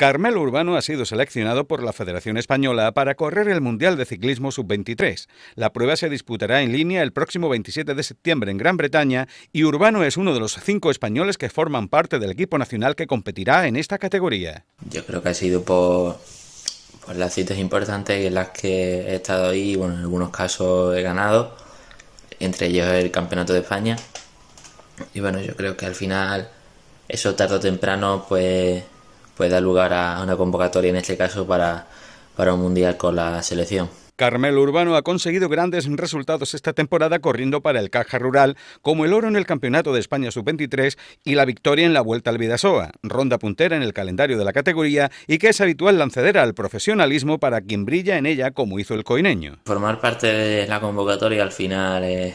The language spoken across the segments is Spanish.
Carmelo Urbano ha sido seleccionado por la Federación Española para correr el Mundial de Ciclismo Sub-23. La prueba se disputará en línea el próximo 27 de septiembre en Gran Bretaña y Urbano es uno de los cinco españoles que forman parte del equipo nacional que competirá en esta categoría. Yo creo que ha sido por, por las citas importantes en las que he estado ahí bueno, en algunos casos he ganado, entre ellos el Campeonato de España. Y bueno, yo creo que al final eso tarde o temprano pues pues da lugar a una convocatoria, en este caso, para, para un mundial con la selección. Carmelo Urbano ha conseguido grandes resultados esta temporada corriendo para el Caja Rural, como el oro en el Campeonato de España Sub-23 y la victoria en la Vuelta al Vidasoa, ronda puntera en el calendario de la categoría y que es habitual lancedera al profesionalismo para quien brilla en ella como hizo el coineño. Formar parte de la convocatoria al final es,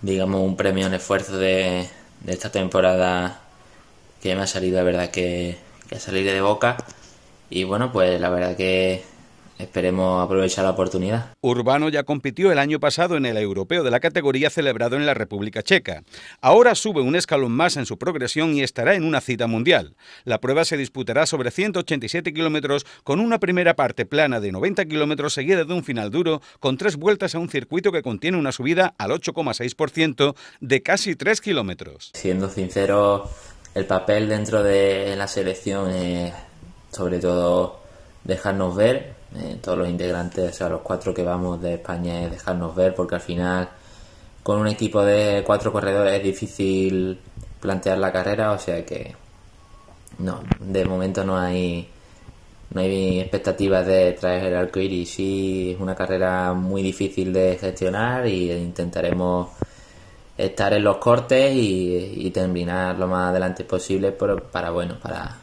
digamos, un premio en esfuerzo de, de esta temporada que me ha salido, la verdad que ya salir de boca. Y bueno, pues la verdad que Esperemos aprovechar la oportunidad. Urbano ya compitió el año pasado en el europeo de la categoría celebrado en la República Checa. Ahora sube un escalón más en su progresión y estará en una cita mundial. La prueba se disputará sobre 187 kilómetros con una primera parte plana de 90 kilómetros seguida de un final duro con tres vueltas a un circuito que contiene una subida al 8,6% de casi tres kilómetros. Siendo sincero, el papel dentro de la selección es sobre todo dejarnos ver, eh, todos los integrantes, o sea, los cuatro que vamos de España es dejarnos ver, porque al final con un equipo de cuatro corredores es difícil plantear la carrera, o sea que no, de momento no hay no hay expectativas de traer el arco iris. Sí, es una carrera muy difícil de gestionar y intentaremos estar en los cortes y, terminar lo más adelante posible para, bueno, para,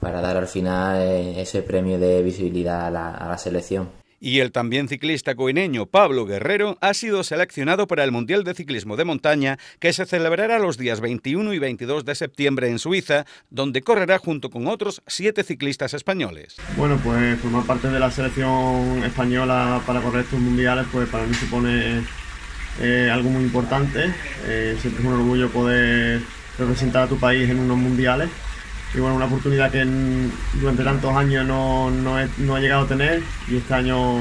para dar al final eh, ese premio de visibilidad a la, a la selección. Y el también ciclista coineño Pablo Guerrero ha sido seleccionado para el Mundial de Ciclismo de Montaña que se celebrará los días 21 y 22 de septiembre en Suiza, donde correrá junto con otros siete ciclistas españoles. Bueno, pues formar parte de la selección española para correr estos mundiales, pues para mí supone algo muy importante. Eh, siempre es un orgullo poder representar a tu país en unos mundiales. Y bueno, una oportunidad que durante tantos años no, no, he, llegado a tener y este año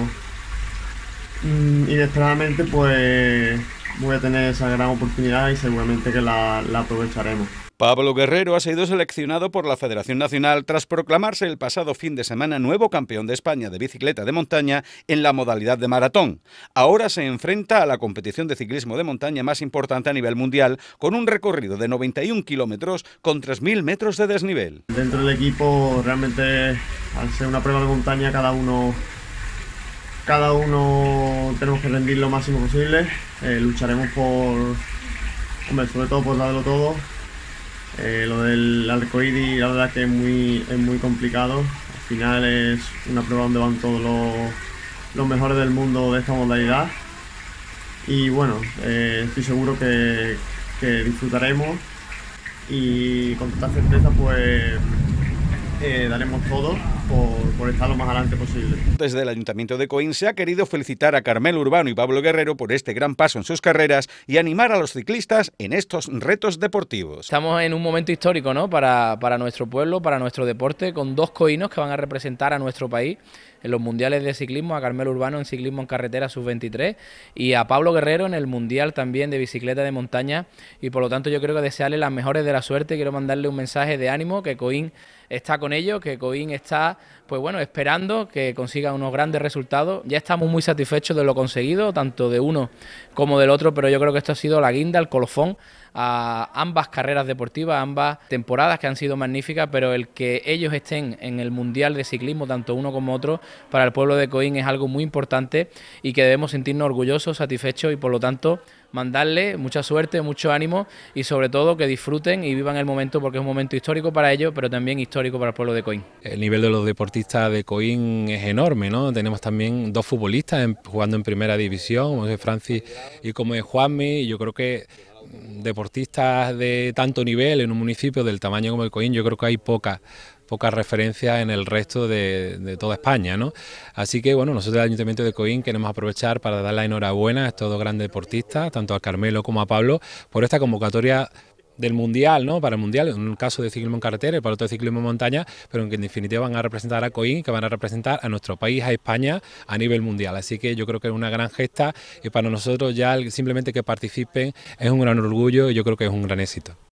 mm, inesperadamente pues voy a tener esa gran oportunidad y seguramente que la aprovecharemos. Pablo Guerrero ha sido seleccionado por la Federación Nacional tras proclamarse el pasado fin de semana nuevo campeón de España de bicicleta de montaña en la modalidad de maratón. Ahora se enfrenta a la competición de ciclismo de montaña más importante a nivel mundial, con un recorrido de 91 kilómetros con 3.000 metros de desnivel. Dentro del equipo, realmente, al ser una prueba de montaña, cada uno, cada uno tenemos que rendir lo máximo posible. Eh, lucharemos por, sobre todo por darlo todo eh, lo del arcoíris la verdad que es muy, es muy complicado. Al final es una prueba donde van todos los, mejores del mundo de esta modalidad. Y bueno, eh, estoy seguro que, disfrutaremos y con toda certeza pues eh, daremos todo por, estar lo más adelante posible. Desde el Ayuntamiento de Coín se ha querido felicitar a Carmelo Urbano y Pablo Guerrero por este gran paso en sus carreras y animar a los ciclistas en estos retos deportivos. Estamos en un momento histórico ¿no? para, para nuestro pueblo, para nuestro deporte, con dos coínos que van a representar a nuestro país en los mundiales de ciclismo, a Carmelo Urbano en ciclismo en carretera sub-23 y a Pablo Guerrero en el mundial también de bicicleta de montaña. Y por lo tanto, yo creo que desearle las mejores de la suerte. Quiero mandarle un mensaje de ánimo que Coín está con ellos, que Coín está, pues bueno, esperando que consiga unos grandes resultados. Ya estamos muy satisfechos de lo conseguido, tanto de uno como del otro, pero yo creo que esto ha sido la guinda, el colofón a ambas carreras deportivas, ambas temporadas que han sido magníficas, pero el que ellos estén en el Mundial de Ciclismo, tanto uno como otro, para el pueblo de Coín es algo muy importante y que debemos sentirnos orgullosos, satisfechos y por lo tanto mandarle mucha suerte, mucho ánimo y sobre todo que disfruten y vivan el momento porque es un momento histórico para ellos, pero también histórico para el pueblo de Coín. El nivel de los deportistas de Coín es enorme, ¿no? Tenemos también dos futbolistas jugando en primera división, como es Francis y como es Juanmi, yo creo que deportistas de tanto nivel en un municipio del tamaño como el Coín, yo creo que hay pocas pocas referencias en el resto de, toda España. ¿no? Así que bueno, nosotros del Ayuntamiento de Coín queremos aprovechar para dar la enhorabuena a estos dos grandes deportistas, tanto a Carmelo como a Pablo, por esta convocatoria del Mundial, ¿no? Para el Mundial, en un caso de ciclismo en carretera y para otro de ciclismo en montaña, pero que en definitiva van a representar a Coín, que van a representar a nuestro país, a España, a nivel mundial. Así que yo creo que es una gran gesta y para nosotros ya simplemente que participen es un gran orgullo y yo creo que es un gran éxito.